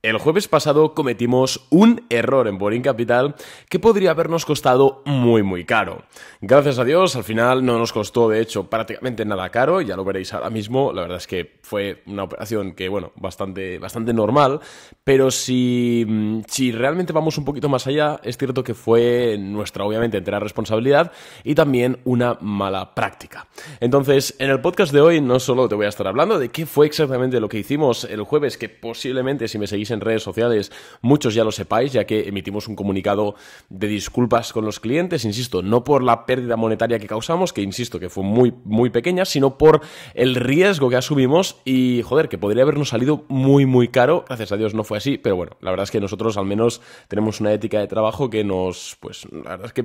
El jueves pasado cometimos un error en Boring Capital que podría habernos costado muy muy caro. Gracias a Dios, al final no nos costó de hecho prácticamente nada caro, ya lo veréis ahora mismo, la verdad es que fue una operación que bueno, bastante, bastante normal, pero si, si realmente vamos un poquito más allá, es cierto que fue nuestra obviamente entera responsabilidad y también una mala práctica. Entonces, en el podcast de hoy no solo te voy a estar hablando de qué fue exactamente lo que hicimos el jueves, que posiblemente si me seguís en redes sociales, muchos ya lo sepáis, ya que emitimos un comunicado de disculpas con los clientes, insisto, no por la pérdida monetaria que causamos, que insisto que fue muy, muy pequeña, sino por el riesgo que asumimos y, joder, que podría habernos salido muy, muy caro. Gracias a Dios no fue así, pero bueno, la verdad es que nosotros al menos tenemos una ética de trabajo que nos, pues, la verdad es que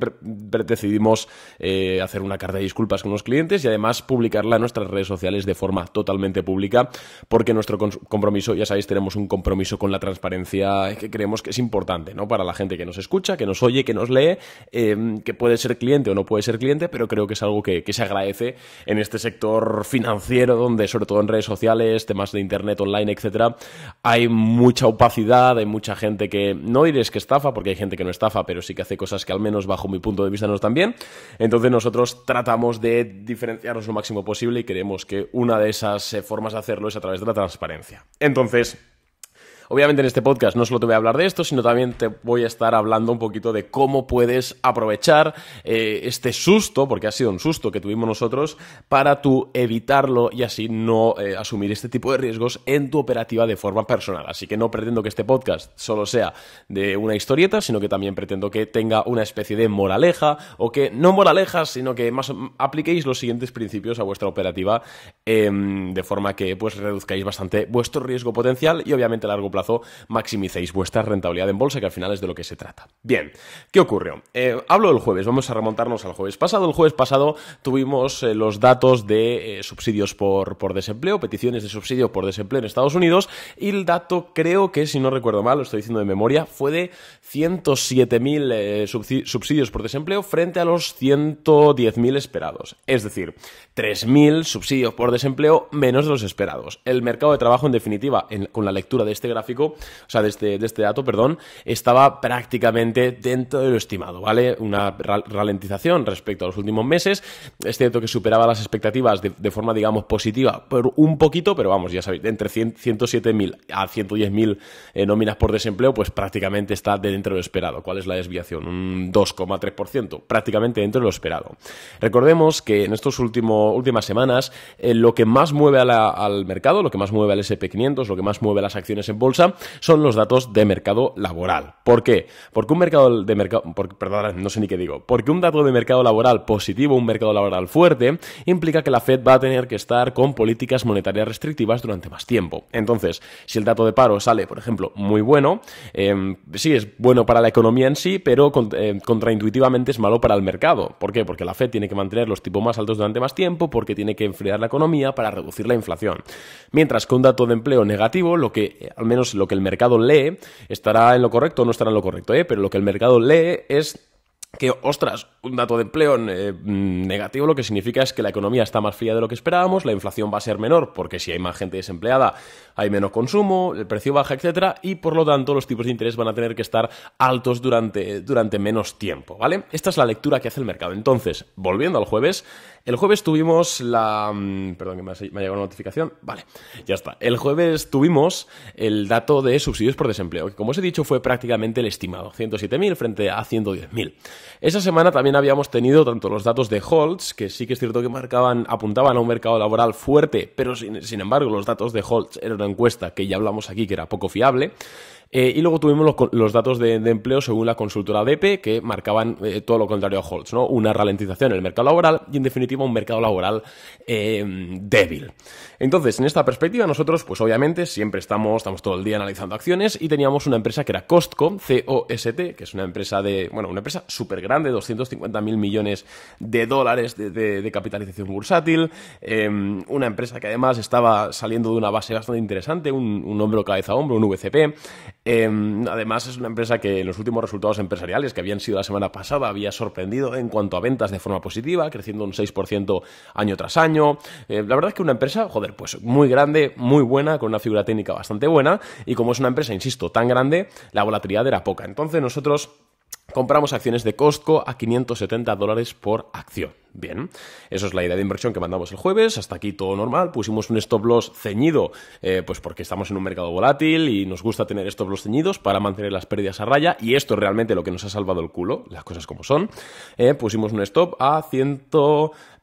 decidimos eh, hacer una carta de disculpas con los clientes y además publicarla en nuestras redes sociales de forma totalmente pública, porque nuestro compromiso, ya sabéis, tenemos un compromiso con la transparencia que creemos que es importante, ¿no? Para la gente que nos escucha, que nos oye, que nos lee, eh, que puede ser cliente o no puede ser cliente, pero creo que es algo que, se agradece en este sector financiero, donde sobre todo en redes sociales, temas de internet online, etcétera, hay mucha opacidad, hay mucha gente que no diréis que estafa, porque hay gente que no estafa, pero sí que hace cosas que al menos bajo mi punto de vista no están bien. Entonces nosotros tratamos de diferenciarnos lo máximo posible y creemos que una de esas eh, formas de hacerlo es a través de la transparencia. Entonces, Obviamente en este podcast no solo te voy a hablar de esto, sino también te voy a estar hablando un poquito de cómo puedes aprovechar eh, este susto, porque ha sido un susto que tuvimos nosotros, para tú evitarlo y así no eh, asumir este tipo de riesgos en tu operativa de forma personal. Así que no pretendo que este podcast solo sea de una historieta, sino que también pretendo que tenga una especie de moraleja, o que no moralejas, sino que más apliquéis los siguientes principios a vuestra operativa, em, de forma que pues reduzcáis bastante vuestro riesgo potencial y obviamente largo plazo maximicéis vuestra rentabilidad en bolsa, que al final es de lo que se trata. Bien, ¿qué ocurrió? Eh, hablo del jueves, vamos a remontarnos al jueves pasado. El jueves pasado tuvimos eh, los datos de eh, subsidios por, por desempleo, peticiones de subsidio por desempleo en Estados Unidos, y el dato creo que, si no recuerdo mal, lo estoy diciendo de memoria, fue de 107.000 subsidios por desempleo frente a los 110.000 esperados. Es decir, 3.000 subsidios por desempleo menos de los esperados. El mercado de trabajo, en definitiva, con la lectura de este gráfico, o sea, de este, de este dato, perdón, estaba prácticamente dentro de lo estimado, ¿vale? Una ralentización respecto a los últimos meses, es cierto que superaba las expectativas de, forma, digamos, positiva por un poquito, pero vamos, ya sabéis, entre 107.000 a 110.000 eh, nóminas por desempleo, pues prácticamente está dentro de lo esperado. ¿Cuál es la desviación? Un 2,3%, prácticamente dentro de lo esperado. Recordemos que en estas últimas semanas, eh, lo que más mueve al mercado, lo que más mueve al SP500, lo que más mueve las acciones en bolsa, son los datos de mercado laboral. ¿Por qué? Porque un mercado de mercado, perdón, no sé ni qué digo, porque un dato de mercado laboral positivo, un mercado laboral fuerte, implica que la Fed va a tener que estar con políticas monetarias restrictivas durante más tiempo. Entonces, si el dato de paro sale, por ejemplo, muy bueno, em, sí es bueno para la economía en sí, pero em, contraintuitivamente es malo para el mercado. ¿Por qué? Porque la Fed tiene que mantener los tipos más altos durante más tiempo, porque tiene que enfriar la economía para reducir la inflación. Mientras que un dato de empleo negativo, lo que eh, al menos lo que el mercado lee, estará en lo correcto o no estará en lo correcto, ¿eh? pero lo que el mercado lee es que, ostras, un dato de empleo eh, mm, negativo lo que significa es que la economía está más fría de lo que esperábamos, la inflación va a ser menor porque si hay más gente desempleada hay menos consumo, el precio baja, etcétera, y por lo tanto los tipos de interés van a tener que estar altos durante, durante menos tiempo, ¿vale? Esta es la lectura que hace el mercado. Entonces, volviendo al jueves, el jueves tuvimos la... Mm, perdón, que me ha, llegado una notificación. Vale, ya está. El jueves tuvimos el dato de subsidios por desempleo, que como os he dicho fue prácticamente el estimado, 107.000 frente a 110.000. Esa semana también habíamos tenido tanto los datos de Holtz, que sí que es cierto que marcaban, apuntaban a un mercado laboral fuerte, pero sin, embargo los datos de Holtz era una encuesta que ya hablamos aquí que era poco fiable. Eh, y luego tuvimos los, datos de, empleo según la consultora dp que marcaban eh, todo lo contrario a Holtz, ¿no? Una ralentización en el mercado laboral y, en definitiva, un mercado laboral eh, débil. Entonces, en esta perspectiva, nosotros, pues obviamente, siempre estamos, estamos todo el día analizando acciones y teníamos una empresa que era Costco, COST, que es una empresa de, bueno, una empresa súper grande, 250 millones de dólares de, capitalización bursátil, em, una empresa que además estaba saliendo de una base bastante interesante, un, un hombro cabeza a hombro, un VCP. Em, además, es una empresa que en los últimos resultados empresariales que habían sido la semana pasada había sorprendido en cuanto a ventas de forma positiva, creciendo un 6% año tras año. Eh, la verdad es que una empresa, joder, pues muy grande, muy buena, con una figura técnica bastante buena. Y como es una empresa, insisto, tan grande, la volatilidad era poca. Entonces, nosotros compramos acciones de Costco a 570 dólares por acción. Bien, eso es la idea de inversión que mandamos el jueves, hasta aquí todo normal, pusimos un stop loss ceñido, eh, pues porque estamos en un mercado volátil y nos gusta tener stop loss ceñidos para mantener las pérdidas a raya y esto es realmente lo que nos ha salvado el culo, las cosas como son. Eh, pusimos un stop a 100,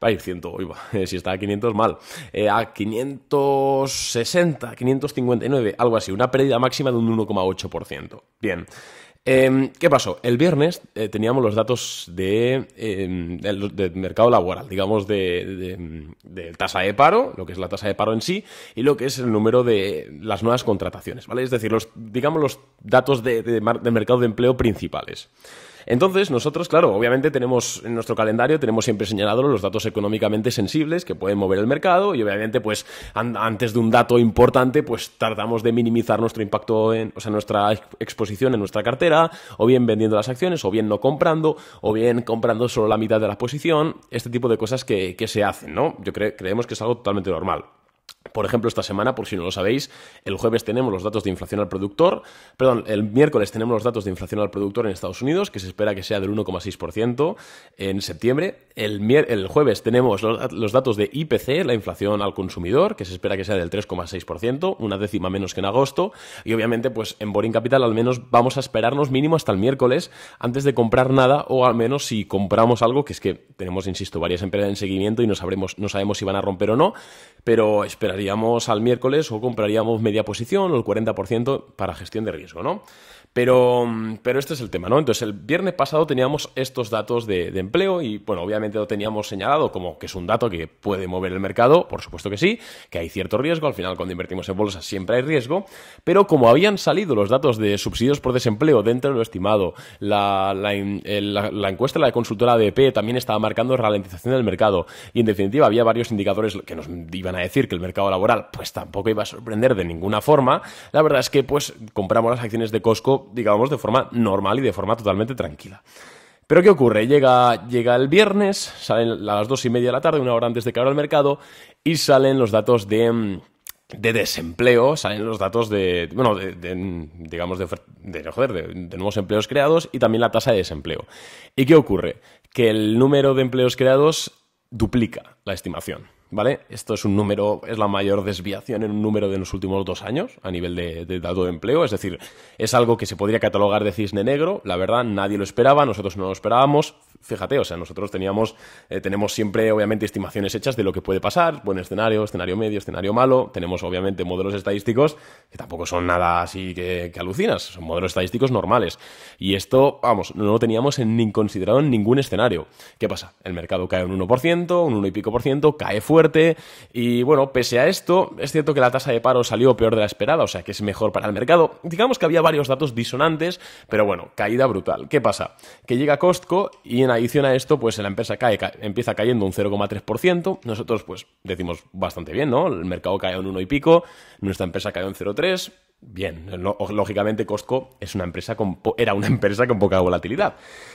ay, 100, si está a 500 mal, eh, a 560, 559, algo así, una pérdida máxima de un 1,8%. Bien. Em, ¿Qué pasó? El viernes eh, teníamos los datos de, em, del, mercado laboral, digamos, de, tasa de paro, lo que es la tasa de paro en sí, y lo que es el número de las nuevas contrataciones, ¿vale? Es decir, los, digamos, los datos de, de mercado de empleo principales. Entonces, nosotros, claro, obviamente tenemos en nuestro calendario, tenemos siempre señalados los datos económicamente sensibles que pueden mover el mercado y obviamente, pues, antes de un dato importante, pues tratamos de minimizar nuestro impacto en, o sea, nuestra exposición en nuestra cartera, o bien vendiendo las acciones, o bien no comprando, o bien comprando solo la mitad de la posición, este tipo de cosas que, se hacen, ¿no? Yo creemos que es algo totalmente normal. Por ejemplo, esta semana, por si no lo sabéis, el jueves tenemos los datos de inflación al productor, perdón, el miércoles tenemos los datos de inflación al productor en Estados Unidos, que se espera que sea del 1,6% en septiembre. El, el, jueves tenemos los, datos de IPC, la inflación al consumidor, que se espera que sea del 3,6%, una décima menos que en agosto. Y obviamente, pues en Boring Capital al menos vamos a esperarnos mínimo hasta el miércoles antes de comprar nada, o al menos si compramos algo, que es que tenemos, insisto, varias empresas en seguimiento y no, sabremos, no sabemos si van a romper o no, pero esperamos haríamos al miércoles o compraríamos media posición o el 40% para gestión de riesgo, ¿no? Mm, pero, este es el tema, ¿no? Entonces, el viernes pasado teníamos estos datos de, empleo y, bueno, obviamente lo teníamos señalado como que es un dato que puede mover el mercado, por supuesto que sí, que hay cierto riesgo, al final cuando invertimos en bolsas siempre hay riesgo, pero como habían salido los datos de subsidios por desempleo dentro de lo estimado, la, la, la, encuesta de la consultora e P también estaba marcando ralentización del mercado y, en definitiva, había varios indicadores que nos iban a decir que el mercado laboral pues tampoco iba a sorprender de ninguna forma, la verdad es que pues compramos las acciones de Costco digamos, de forma normal y de forma totalmente tranquila. Pero ¿qué ocurre? Llega, el viernes, salen las dos y media de la tarde, una hora antes de que abra el mercado, y salen los datos de, mm, de desempleo, salen los datos de, bueno, digamos, de nuevos empleos creados y también la tasa de desempleo. ¿Y qué ocurre? Que el número de empleos creados duplica la estimación. ¿vale? Esto es un número, es la mayor desviación en un número de los últimos dos años a nivel de, de dato de empleo, es decir, es algo que se podría catalogar de cisne negro, la verdad, nadie lo esperaba, nosotros no lo esperábamos, fíjate, o sea, nosotros teníamos, eh, tenemos siempre, obviamente, estimaciones hechas de lo que puede pasar, buen escenario, escenario medio, escenario malo, tenemos, obviamente, modelos estadísticos que tampoco son nada así que, alucinas, son modelos estadísticos normales. Y esto, vamos, no lo teníamos en, ni considerado en ningún escenario. ¿Qué pasa? El mercado cae un 1%, un 1 y pico por ciento, cae fuerte, y bueno, pese a esto, es cierto que la tasa de paro salió peor de la esperada, o sea, que es mejor para el mercado. Digamos que había varios datos disonantes, pero bueno, caída brutal. ¿Qué pasa? Que llega Costco y en adición a esto, pues la empresa cae, empieza cayendo un 0,3%. Nosotros, pues, decimos bastante bien, ¿no? El mercado cae un 1 y pico, nuestra empresa cae un 0,3. Bien, lógicamente Costco es una empresa era una empresa con poca volatilidad.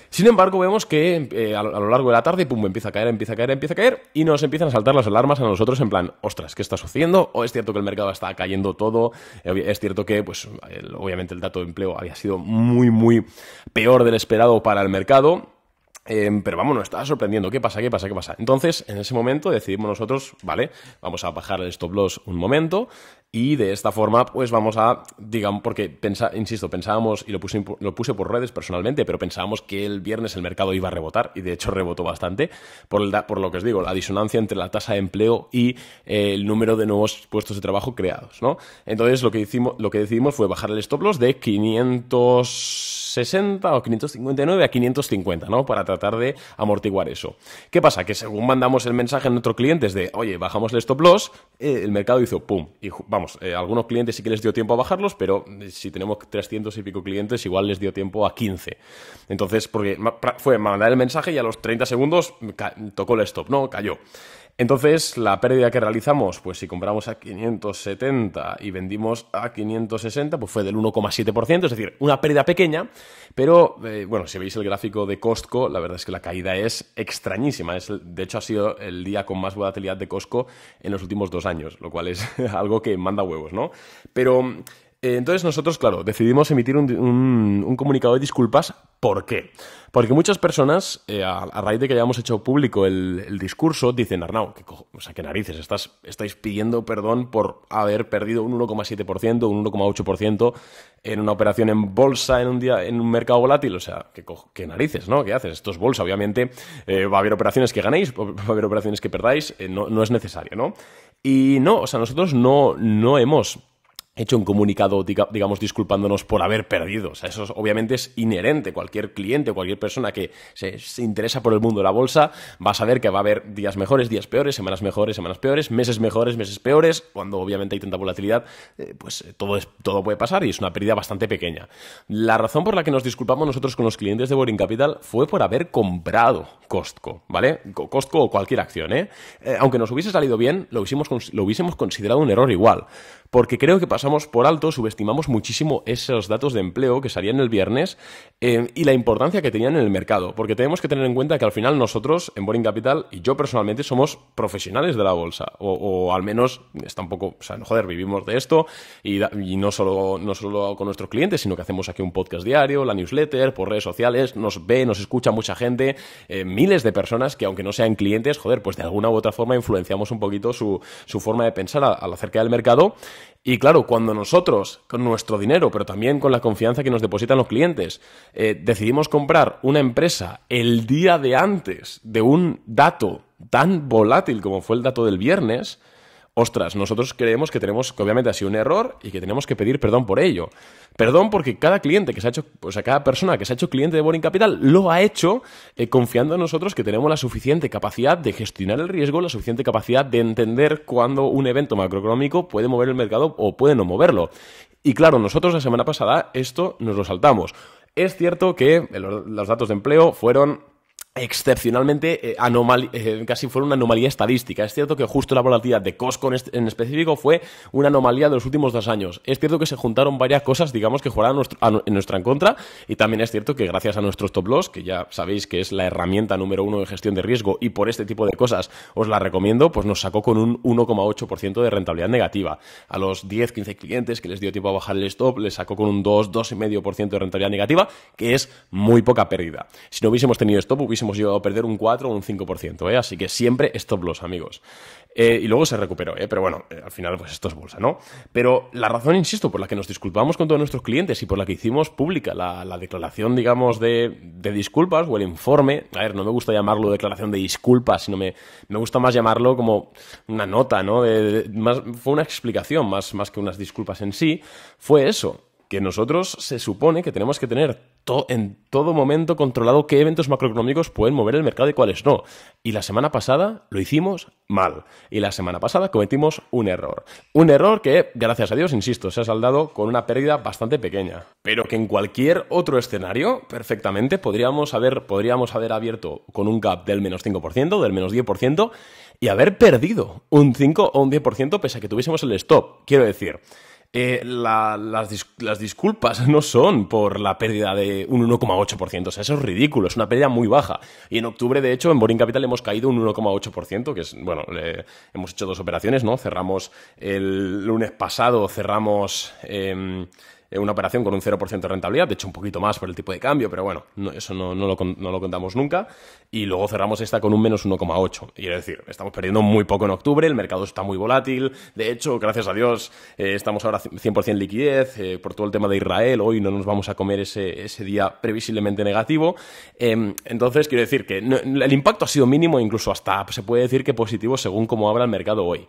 Sin embargo, vemos que eh, a, lo, largo de la tarde, pum, empieza a caer, empieza a caer, empieza a caer, y nos empiezan a saltar las alarmas a nosotros en plan, ostras, ¿qué está sucediendo? O es cierto que el mercado está cayendo todo, es cierto que, pues, obviamente el dato de empleo había sido muy, muy peor del esperado para el mercado, Em, pero vamos, nos estaba sorprendiendo. ¿Qué pasa? ¿Qué pasa? ¿Qué pasa? Entonces, en ese momento decidimos nosotros, vale, vamos a bajar el stop loss un momento, y de esta forma, pues vamos a, digamos, porque, pensa, insisto, pensábamos, y lo puse, lo puse por redes personalmente, pero pensábamos que el viernes el mercado iba a rebotar, y de hecho rebotó bastante, por, por lo que os digo, la disonancia entre la tasa de empleo y eh, el número de nuevos puestos de trabajo creados, ¿no? Entonces lo que, hicimos, lo que decidimos fue bajar el stop loss de 560 o 559 a 550, ¿no? Para tratar de amortiguar eso. ¿Qué pasa? Que según mandamos el mensaje a nuestros clientes de, oye, bajamos el stop loss, eh, el mercado hizo pum, y vamos eh, algunos clientes sí que les dio tiempo a bajarlos, pero eh, si tenemos 300 y pico clientes, igual les dio tiempo a 15. Entonces, porque fue mandar el mensaje y a los 30 segundos tocó el stop, ¿no? Cayó. Entonces, la pérdida que realizamos, pues si compramos a 570 y vendimos a 560, pues fue del 1,7%, es decir, una pérdida pequeña, pero eh, bueno, si veis el gráfico de Costco, la verdad es que la caída es extrañísima. de hecho, ha sido el día con más volatilidad de Costco en los últimos dos años, lo cual es algo que manda huevos, ¿no? Pero entonces nosotros, claro, decidimos emitir un, comunicado de disculpas. ¿Por qué? Porque muchas personas, eh, a, raíz de que hayamos hecho público el, discurso, dicen, Arnau, o sea, qué narices, estáis pidiendo perdón por haber perdido un 1,7%, un 1,8% en una operación en bolsa en un, día, en un mercado volátil. O sea, qué, narices, ¿no? ¿Qué haces? Esto es bolsa, obviamente. Eh, va a haber operaciones que ganéis, va a haber operaciones que perdáis. Eh, no, no es necesario, ¿no? Y no, o sea, nosotros no, no hemos hecho un comunicado, digamos, disculpándonos por haber perdido. O sea, eso obviamente es inherente. Cualquier cliente, o cualquier persona que se, interesa por el mundo de la bolsa va a saber que va a haber días mejores, días peores, semanas mejores, semanas peores, meses mejores, meses peores. Cuando obviamente hay tanta volatilidad, eh, pues eh, todo, es, todo puede pasar y es una pérdida bastante pequeña. La razón por la que nos disculpamos nosotros con los clientes de Boring Capital fue por haber comprado Costco, ¿vale? Costco o cualquier acción, ¿eh? ¿eh? aunque nos hubiese salido bien, lo hubiésemos, considerado un error igual. Porque creo que por alto, subestimamos muchísimo esos datos de empleo que salían el viernes eh, y la importancia que tenían en el mercado, porque tenemos que tener en cuenta que al final nosotros en Boring Capital y yo personalmente somos profesionales de la bolsa, o, al menos está un poco, o sea, joder, vivimos de esto y, no, solo, no solo con nuestros clientes, sino que hacemos aquí un podcast diario, la newsletter, por redes sociales, nos ve, nos escucha mucha gente, eh, miles de personas que aunque no sean clientes, joder, pues de alguna u otra forma influenciamos un poquito su, su forma de pensar acerca del mercado. Y claro, cuando nosotros, con nuestro dinero, pero también con la confianza que nos depositan los clientes, eh, decidimos comprar una empresa el día de antes de un dato tan volátil como fue el dato del viernes, ostras, nosotros creemos que tenemos, obviamente ha sido un error y que tenemos que pedir perdón por ello. Perdón porque cada cliente que se ha hecho, o sea, cada persona que se ha hecho cliente de Boring Capital lo ha hecho eh, confiando en nosotros que tenemos la suficiente capacidad de gestionar el riesgo, la suficiente capacidad de entender cuándo un evento macroeconómico puede mover el mercado o puede no moverlo. Y claro, nosotros la semana pasada esto nos lo saltamos. Es cierto que los datos de empleo fueron excepcionalmente eh, eh, casi fue una anomalía estadística. Es cierto que justo la volatilidad de Costco en, específico fue una anomalía de los últimos dos años. Es cierto que se juntaron varias cosas, digamos, que jugaron en nuestra en contra y también es cierto que gracias a nuestros Stop loss, que ya sabéis que es la herramienta número uno de gestión de riesgo y por este tipo de cosas os la recomiendo, pues nos sacó con un 1,8% de rentabilidad negativa. A los 10, 15 clientes que les dio tiempo a bajar el stop, les sacó con un 2, 2,5% de rentabilidad negativa, que es muy poca pérdida. Si no hubiésemos tenido stop, hubiésemos hemos llegado a perder un 4 o un 5%, ¿eh? así que siempre stop loss, amigos. Eh, y luego se recuperó, ¿eh? pero bueno, eh, al final pues esto es bolsa, ¿no? Pero la razón, insisto, por la que nos disculpamos con todos nuestros clientes y por la que hicimos pública la, declaración, digamos, de, disculpas o el informe, a ver, no me gusta llamarlo declaración de disculpas, sino me, me gusta más llamarlo como una nota, ¿no? fue una explicación más, más que unas disculpas en sí, fue eso, que nosotros se supone que tenemos que tener en todo momento controlado qué eventos macroeconómicos pueden mover el mercado y cuáles no. Y la semana pasada lo hicimos mal. Y la semana pasada cometimos un error. Un error que, gracias a Dios, insisto, se ha saldado con una pérdida bastante pequeña. Pero que en cualquier otro escenario, perfectamente, podríamos haber, podríamos haber abierto con un gap del menos 5%, del menos 10%, y haber perdido un 5 o un 10% pese a que tuviésemos el stop. Quiero decir... Eh, las, disculpas no son por la pérdida de un 1,8%. O sea, eso es ridículo, es una pérdida muy baja. Y en octubre, de hecho, en Boring Capital hemos caído un 1,8%, que es, bueno, hemos hecho dos operaciones, ¿no? Cerramos el lunes pasado, cerramos... Em, eh, una operación con un 0% de rentabilidad, de hecho un poquito más por el tipo de cambio, pero bueno, eso no, no, lo, no, lo, contamos nunca. Y luego cerramos esta con un menos 1,8. Quiero decir, estamos perdiendo muy poco en octubre, el mercado está muy volátil, de hecho, gracias a Dios, eh, estamos ahora 100% liquidez, eh, por todo el tema de Israel, hoy no nos vamos a comer ese, día previsiblemente negativo. Em, entonces, quiero decir que el impacto ha sido mínimo, incluso hasta se puede decir que positivo según cómo abra el mercado hoy.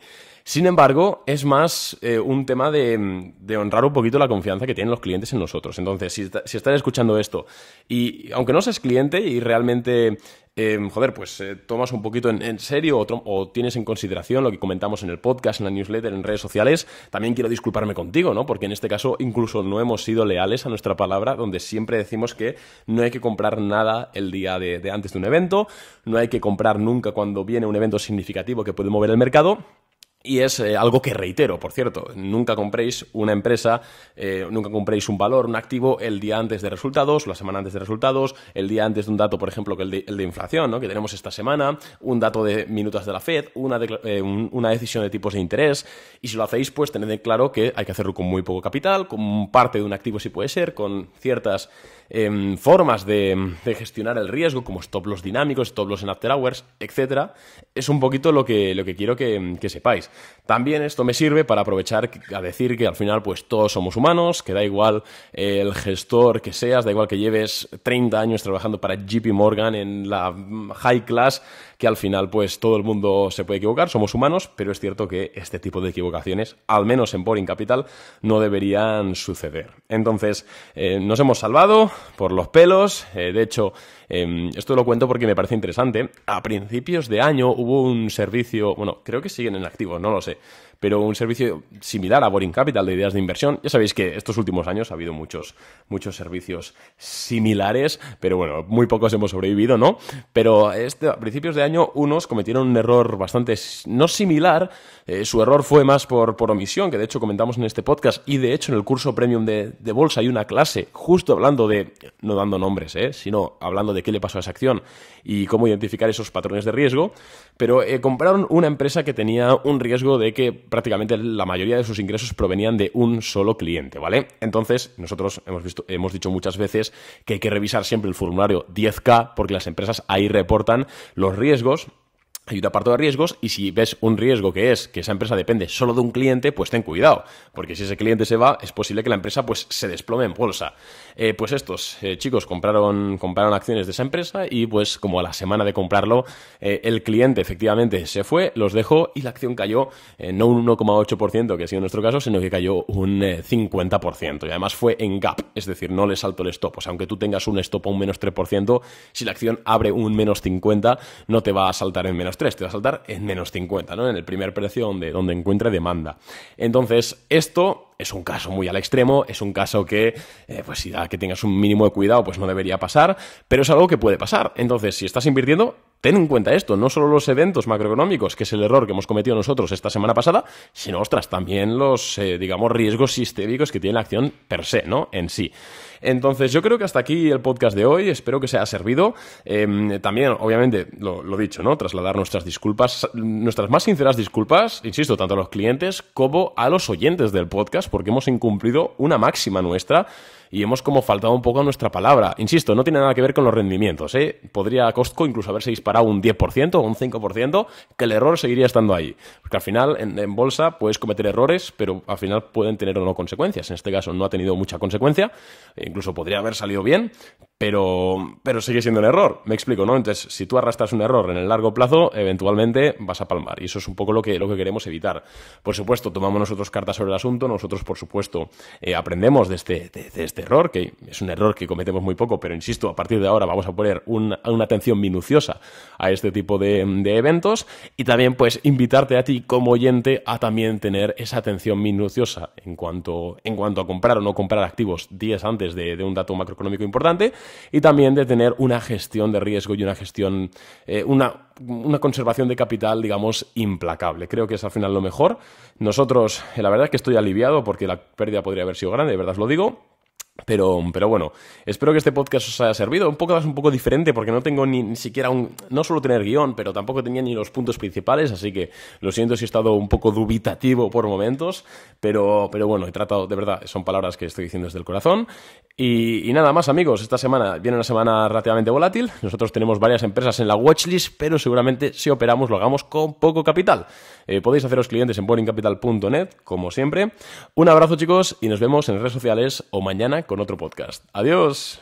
Sin embargo, es más eh, un tema de, honrar un poquito la confianza que tienen los clientes en nosotros. Entonces, si, si estás escuchando esto y aunque no seas cliente y realmente em, joder, pues eh, tomas un poquito en, serio o, tienes en consideración lo que comentamos en el podcast, en la newsletter, en redes sociales, también quiero disculparme contigo, ¿no? Porque en este caso incluso no hemos sido leales a nuestra palabra, donde siempre decimos que no hay que comprar nada el día de antes de un evento, no hay que comprar nunca cuando viene un evento significativo que puede mover el mercado. Y es eh, algo que reitero, por cierto, nunca compréis una empresa, eh, nunca compréis un valor, un activo el día antes de resultados, la semana antes de resultados, el día antes de un dato, por ejemplo, que el de, inflación, ¿no? que tenemos esta semana, un dato de minutos de la Fed, una, eh, decisión de tipos de interés. Y si lo hacéis, pues tened claro que hay que hacerlo con muy poco capital, con parte de un activo si puede ser, con ciertas em, formas de, gestionar el riesgo, como stop loss dinámicos, stop loss en after hours, etc. Es un poquito lo que, quiero que sepáis. También esto me sirve para aprovechar a decir que al final pues todos somos humanos, que da igual el gestor que seas, da igual que lleves 30 años trabajando para JP Morgan en la high class, que al final pues todo el mundo se puede equivocar, somos humanos, pero es cierto que este tipo de equivocaciones, al menos en Boring Capital, no deberían suceder. Entonces, eh, nos hemos salvado por los pelos, eh, de hecho, em, esto lo cuento porque me parece interesante, a principios de año hubo un servicio, bueno, creo que siguen en activo, no lo sé, pero un servicio similar a Boring Capital de ideas de inversión. Ya sabéis que estos últimos años ha habido muchos, muchos servicios similares, pero bueno, muy pocos hemos sobrevivido, ¿no? Pero este, a principios de año unos cometieron un error bastante no similar, eh, su error fue más por, omisión, que de hecho comentamos en este podcast y de hecho en el curso premium de, de bolsa hay una clase justo hablando de, no dando nombres, ¿eh? sino hablando de qué le pasó a esa acción y cómo identificar esos patrones de riesgo, pero eh, compraron una empresa que tenía un riesgo de que prácticamente la mayoría de sus ingresos provenían de un solo cliente, ¿vale? Entonces, nosotros hemos, visto, hemos dicho muchas veces que hay que revisar siempre el formulario 10K porque las empresas ahí reportan los riesgos hay un apartado de riesgos y si ves un riesgo que es que esa empresa depende solo de un cliente, pues ten cuidado, porque si ese cliente se va, es posible que la empresa pues se desplome en bolsa. Eh, pues estos eh, chicos compraron, compraron acciones de esa empresa y pues como a la semana de comprarlo, eh, el cliente efectivamente se fue, los dejó y la acción cayó no un 1,8% que ha sido nuestro caso, sino que cayó un 50% y además fue en gap, es decir, no le saltó el stop, o sea, aunque tú tengas un stop a un menos 3%, si la acción abre un menos 50, no te va a saltar en menos te va a saltar en menos 50, ¿no? En el primer precio donde, donde encuentre demanda. Entonces, esto es un caso muy al extremo, es un caso que, eh, pues si da que tengas un mínimo de cuidado, pues no debería pasar, pero es algo que puede pasar. Entonces, si estás invirtiendo, ten en cuenta esto, no solo los eventos macroeconómicos, que es el error que hemos cometido nosotros esta semana pasada, sino, ostras, también los, eh, digamos, riesgos sistémicos que tiene la acción per se, ¿no? En sí. Entonces, yo creo que hasta aquí el podcast de hoy. Espero que se servido. Em, también, obviamente, lo, lo, dicho, ¿no? Trasladar nuestras disculpas, nuestras más sinceras disculpas, insisto, tanto a los clientes como a los oyentes del podcast, porque hemos incumplido una máxima nuestra y hemos como faltado un poco a nuestra palabra. Insisto, no tiene nada que ver con los rendimientos. ¿eh? Podría Costco incluso haberse disparado un 10% o un 5%, que el error seguiría estando ahí. Porque al final en, en bolsa puedes cometer errores, pero al final pueden tener o no consecuencias. En este caso no ha tenido mucha consecuencia, e incluso podría haber salido bien, pero, sigue siendo un error. Me explico, ¿no? Entonces, si tú arrastras un error en el largo plazo, eventualmente vas a palmar. Y eso es un poco lo que, lo que queremos evitar. Por supuesto, tomamos nosotros cartas sobre el asunto. Nosotros, por supuesto, eh, aprendemos este, de este, error, que es un error que cometemos muy poco, pero insisto, a partir de ahora vamos a poner una atención minuciosa a este tipo de, eventos. Y también, pues, invitarte a ti como oyente a también tener esa atención minuciosa en cuanto, en cuanto a comprar o no comprar activos días antes de un dato macroeconómico importante y también de tener una gestión de riesgo y una gestión, eh, una, una conservación de capital, digamos, implacable. Creo que es al final lo mejor. Nosotros, eh, la verdad es que estoy aliviado porque la pérdida podría haber sido grande, de verdad os lo digo pero, pero bueno, espero que este podcast os haya servido. Un poco es un poco diferente porque no tengo ni, siquiera un. No suelo tener guión, pero tampoco tenía ni los puntos principales, así que lo siento si he estado un poco dubitativo por momentos, pero, pero bueno, he tratado, de verdad, son palabras que estoy diciendo desde el corazón. Y, nada más, amigos, esta semana viene una semana relativamente volátil. Nosotros tenemos varias empresas en la watchlist, pero seguramente si operamos lo hagamos con poco capital. Eh, podéis haceros clientes en boringcapital.net, como siempre. Un abrazo, chicos, y nos vemos en redes sociales o mañana con con otro podcast. Adiós.